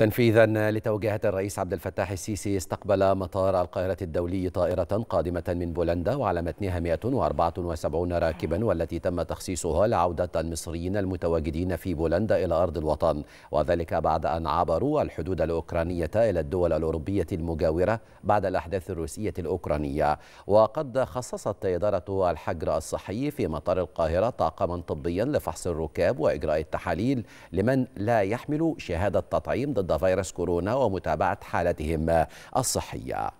تنفيذا لتوجيهات الرئيس عبد الفتاح السيسي استقبل مطار القاهرة الدولي طائرة قادمة من بولندا وعلى متنها 174 راكبا والتي تم تخصيصها لعودة المصريين المتواجدين في بولندا إلى أرض الوطن وذلك بعد أن عبروا الحدود الأوكرانية إلى الدول الأوروبية المجاورة بعد الأحداث الروسية الأوكرانية وقد خصصت إدارة الحجر الصحي في مطار القاهرة طاقما طبيا لفحص الركاب وإجراء التحاليل لمن لا يحمل شهادة تطعيم ضد ضد فيروس كورونا ومتابعة حالتهم الصحية